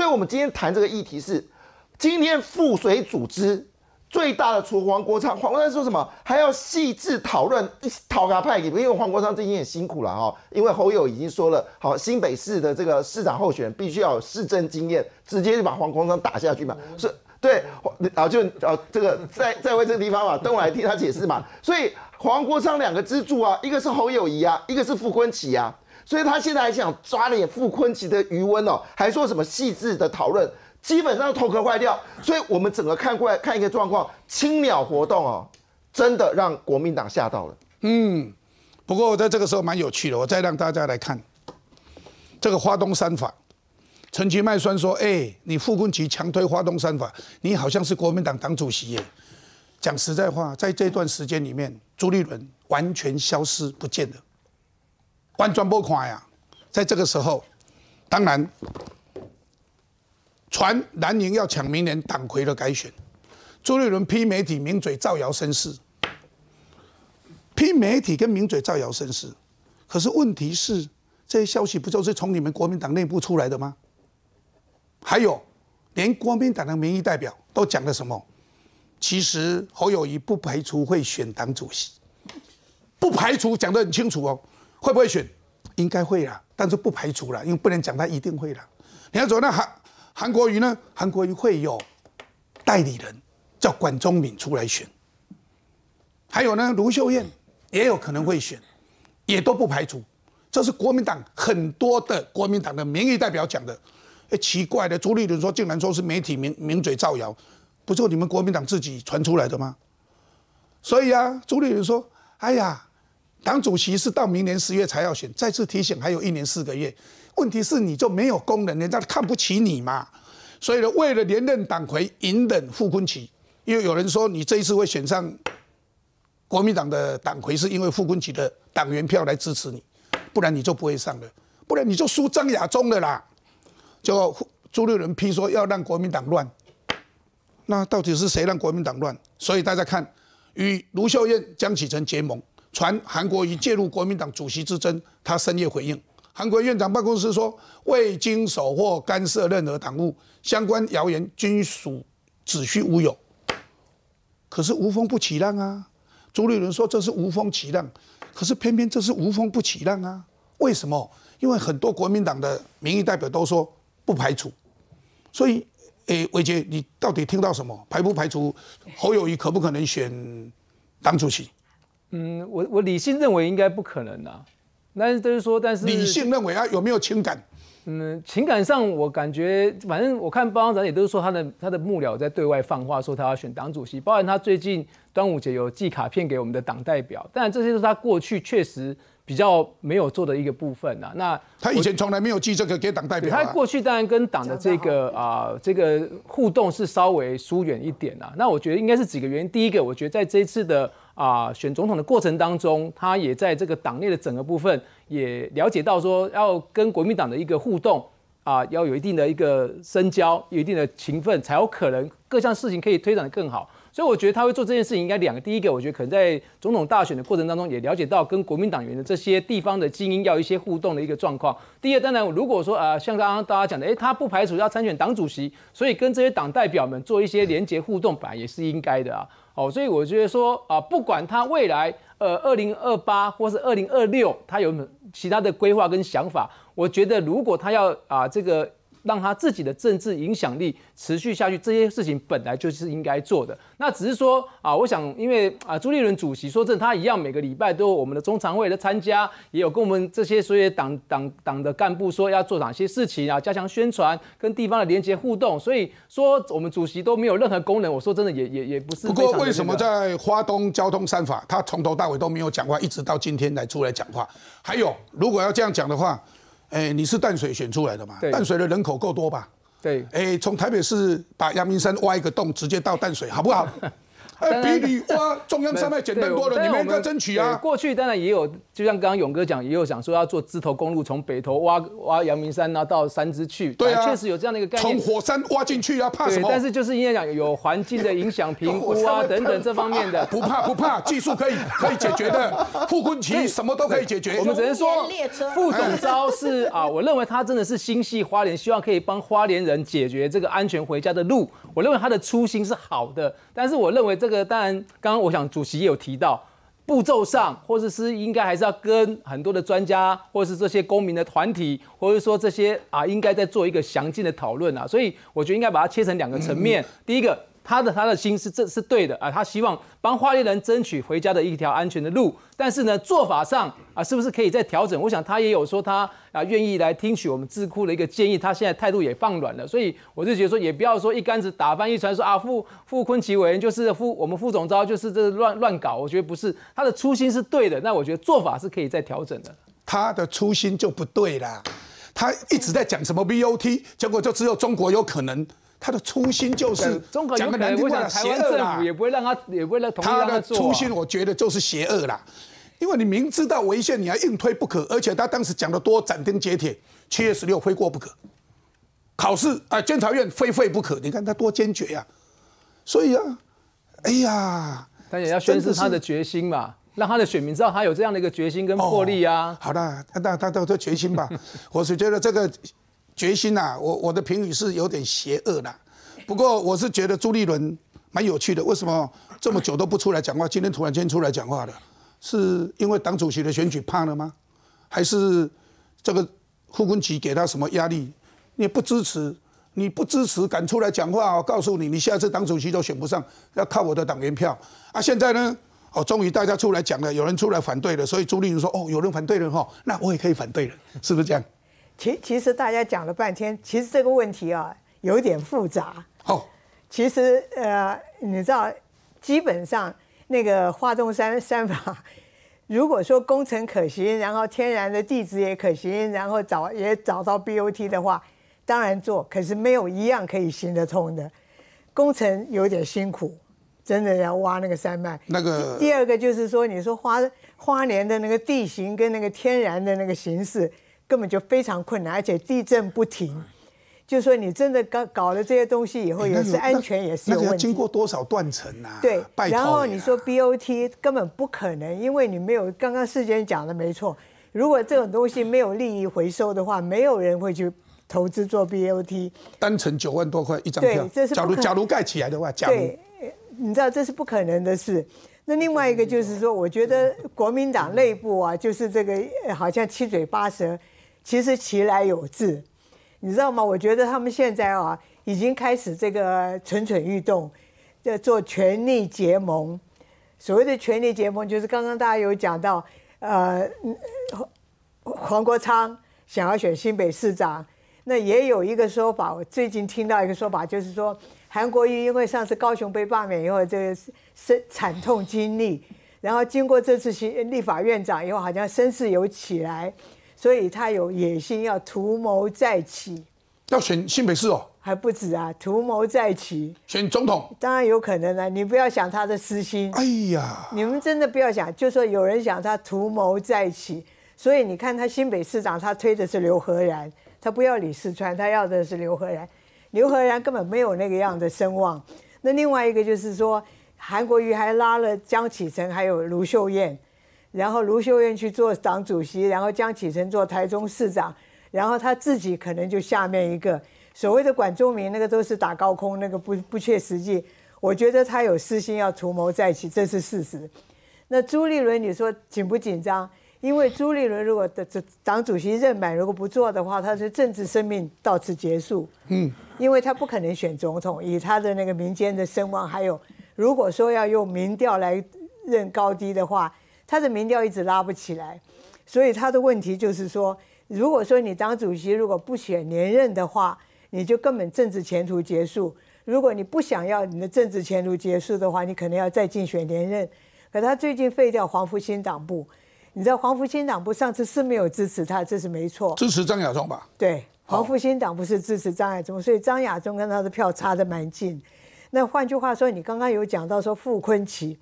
所以我们今天谈这个议题是，今天赋水组织最大的，除了黄国昌，黄国昌说什么，还要细致讨论讨伐派也不，因为黄国昌最近也辛苦了哈，因为侯友已经说了，好新北市的这个市长候选人必须要有市政经验，直接就把黄国昌打下去嘛，是，对，然后就啊，这个在在位这个地方嘛，等我来替他解释嘛，所以黄国昌两个支柱啊，一个是侯友谊啊，一个是傅昆萁啊。所以他现在还想抓点傅昆萁的余温哦，还说什么细致的讨论，基本上头壳坏掉。所以我们整个看过来看一个状况，青鸟活动哦，真的让国民党吓到了。嗯，不过我在这个时候蛮有趣的，我再让大家来看这个花东三法，陈菊卖酸说：“哎，你傅昆萁强推花东三法，你好像是国民党党主席耶。”讲实在话，在这段时间里面，朱立伦完全消失不见了。完全不快呀！在这个时候，当然传蓝营要抢明年党魁的改选，朱立伦批媒体、名嘴造谣生事，批媒体跟名嘴造谣生事。可是问题是，这些消息不就是从你们国民党内部出来的吗？还有，连国民党的民意代表都讲了什么？其实侯友谊不排除会选党主席，不排除讲的很清楚哦，会不会选？应该会啦，但是不排除了，因为不能讲他一定会了。你要走那韩韩国瑜呢？韩国瑜会有代理人叫管中敏出来选，还有呢，卢秀燕也有可能会选，也都不排除。这是国民党很多的国民党的民意代表讲的。哎，奇怪的，朱立伦说竟然说是媒体名名嘴造谣，不是你们国民党自己传出来的吗？所以呀，朱立伦说：“哎呀。”党主席是到明年十月才要选，再次提醒，还有一年四个月。问题是你就没有功能，人家看不起你嘛。所以呢，为了连任党魁，引忍傅昆因又有人说，你这一次会选上国民党的党魁，是因为傅昆萁的党员票来支持你，不然你就不会上了，不然你就输张亚中了啦。就朱立伦批说要让国民党乱，那到底是谁让国民党乱？所以大家看，与卢秀燕、江启臣结盟。传韩国瑜介入国民党主席之争，他深夜回应：韩国院长办公室说，未经手或干涉任何党务，相关谣言均属子虚乌有。可是无风不起浪啊！朱立伦说这是无风起浪，可是偏偏这是无风不起浪啊！为什么？因为很多国民党的民意代表都说不排除，所以，诶，伟杰，你到底听到什么？排不排除侯友谊可不可能选党主席？嗯，我我理性认为应该不可能的，但是就是说，但是理性认为啊，有没有情感？嗯，情感上我感觉，反正我看包长长也都是说他的他的幕僚在对外放话说他要选党主席，包含他最近端午节有寄卡片给我们的党代表，但这些都是他过去确实比较没有做的一个部分啊。那他以前从来没有寄这个给党代表，他过去当然跟党的这个啊这个互动是稍微疏远一点啊。那我觉得应该是几个原因，第一个我觉得在这一次的。啊，选总统的过程当中，他也在这个党内的整个部分，也了解到说，要跟国民党的一个互动啊，要有一定的一个深交，有一定的情分，才有可能各项事情可以推展得更好。所以我觉得他会做这件事情，应该两个。第一个，我觉得可能在总统大选的过程当中，也了解到跟国民党员的这些地方的精英要一些互动的一个状况。第二，当然，如果说啊，像刚刚大家讲的，哎，他不排除要参选党主席，所以跟这些党代表们做一些连结互动，本来也是应该的啊。哦，所以我觉得说啊，不管他未来呃二零二八或是二零二六，他有其他的规划跟想法，我觉得如果他要啊这个。让他自己的政治影响力持续下去，这些事情本来就是应该做的。那只是说啊，我想，因为啊，朱立伦主席说正他一样每个礼拜都有我们的中常会的参加，也有跟我们这些所有党党党的干部说要做哪些事情啊，加强宣传，跟地方的连接互动。所以说，我们主席都没有任何功能。我说真的，也也也不是。不过，为什么在花东交通三法，他从头到尾都没有讲话，一直到今天才出来讲话？还有，如果要这样讲的话。哎，你是淡水选出来的嘛？淡水的人口够多吧？对，哎，从台北市把阳明山挖一个洞，直接到淡水，好不好？哎，比你挖中央山脉简单多了，你们应该争取啊！过去当然也有，就像刚刚勇哥讲，也有想说要做枝头公路，从北头挖挖阳明山，然后到山之去。对啊，确实有这样的一个概念。从火山挖进去啊，怕什么？但是就是应该讲有环境的影响评估啊等等这方面的。不怕不怕，技术可以可以解决的。傅昆萁什么都可以解决。我们只能说，副总招是啊，我认为他真的是心系花莲，希望可以帮花莲人解决这个安全回家的路。我认为他的初心是好的，但是我认为这。这个当然，刚刚我想主席也有提到，步骤上或者是应该还是要跟很多的专家，或者是这些公民的团体，或者说这些啊，应该在做一个详尽的讨论啊。所以我觉得应该把它切成两个层面，第一个。他的他的心是这是对的啊，他希望帮花莲人争取回家的一条安全的路，但是呢做法上啊，是不是可以再调整？我想他也有说他啊愿意来听取我们智库的一个建议，他现在态度也放软了，所以我就觉得说，也不要说一竿子打翻一船，说啊傅傅坤奇委员就是副我们副总招就是这乱乱搞，我觉得不是他的初心是对的，那我觉得做法是可以再调整的。他的初心就不对啦，他一直在讲什么 BOT，结果就只有中国有可能。他的初心就是，讲个难听话，邪恶政府也不会让他，也不会让同他的初心，我觉得就是邪恶啦，因为你明知道违宪，你还硬推不可。而且他当时讲的多斩钉截铁，七月十六非过不可，考试啊，监察院非废不可。你看他多坚决呀！所以啊，哎呀，他也要宣示他的决心嘛，让他的选民知道他有这样的一个决心跟魄力啊。好的，他那那这决心吧。我是觉得这个。决心呐，我我的评语是有点邪恶啦。不过我是觉得朱立伦蛮有趣的。为什么这么久都不出来讲话？今天突然间出来讲话了，是因为党主席的选举怕了吗？还是这个副坤级给他什么压力？你不支持，你不支持，敢出来讲话？我告诉你，你下次党主席都选不上，要靠我的党员票啊！现在呢，哦，终于大家出来讲了，有人出来反对了。所以朱立伦说：“哦，有人反对了哈，那我也可以反对了，是不是这样？”其其实大家讲了半天，其实这个问题啊有点复杂。哦，其实呃，你知道，基本上那个华中山山法，如果说工程可行，然后天然的地质也可行，然后找也找到 BOT 的话，当然做，可是没有一样可以行得通的。工程有点辛苦，真的要挖那个山脉。那个。第二个就是说，你说花花莲的那个地形跟那个天然的那个形式。根本就非常困难，而且地震不停。就说你真的搞搞了这些东西以后，也是安全也是问题。经过多少断层啊？对，然后你说 BOT 根本不可能，因为你没有刚刚世贤讲的没错。如果这种东西没有利益回收的话，没有人会去投资做 BOT。单程九万多块一张票，这是假如假如盖起来的话，对，你知道这是不可能的事。那另外一个就是说，我觉得国民党内部啊，就是这个好像七嘴八舌。其实其来有志，你知道吗？我觉得他们现在啊，已经开始这个蠢蠢欲动，要做权力结盟。所谓的权力结盟，就是刚刚大家有讲到，呃，黄国昌想要选新北市长，那也有一个说法。我最近听到一个说法，就是说韩国瑜因为上次高雄被罢免以后，这个是惨痛经历，然后经过这次新立法院长以后，好像声势有起来。所以他有野心，要图谋再起，要选新北市哦，还不止啊，图谋再起，选总统，当然有可能了。你不要想他的私心，哎呀，你们真的不要想，就说有人想他图谋再起。所以你看他新北市长，他推的是刘和然，他不要李世川，他要的是刘和然。刘和然根本没有那个样的声望。那另外一个就是说，韩国瑜还拉了江启臣，还有卢秀燕。然后卢秀燕去做党主席，然后江启臣做台中市长，然后他自己可能就下面一个所谓的管中明，那个都是打高空，那个不不切实际。我觉得他有私心要图谋再起，这是事实。那朱立伦，你说紧不紧张？因为朱立伦如果的这党主席任满，如果不做的话，他的政治生命到此结束。嗯，因为他不可能选总统，以他的那个民间的声望，还有如果说要用民调来认高低的话。他的民调一直拉不起来，所以他的问题就是说，如果说你当主席如果不选连任的话，你就根本政治前途结束。如果你不想要你的政治前途结束的话，你可能要再竞选连任。可他最近废掉黄复兴党部，你知道黄复兴党部上次是没有支持他，这是没错。支持张亚中吧？对，黄复兴党不是支持张亚中，所以张亚中跟他的票差的蛮近。那换句话说，你刚刚有讲到说傅昆奇。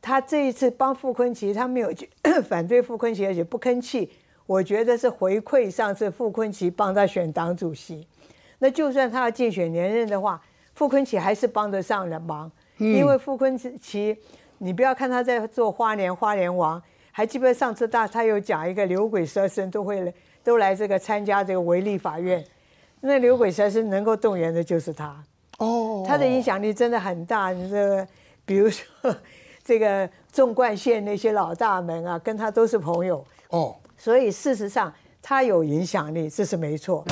他这一次帮傅昆奇，他没有 反对傅昆奇，而且不吭气。我觉得是回馈上次傅昆奇帮他选党主席。那就算他要竞选连任的话，傅昆奇还是帮得上的忙。因为傅昆奇，你不要看他在做花莲花莲王，还记得上次大他有讲一个牛鬼蛇神都会都来这个参加这个维立法院，那牛鬼蛇神能够动员的就是他。哦，他的影响力真的很大。你这比如说。这个纵贯线那些老大们啊，跟他都是朋友哦，所以事实上他有影响力，这是没错。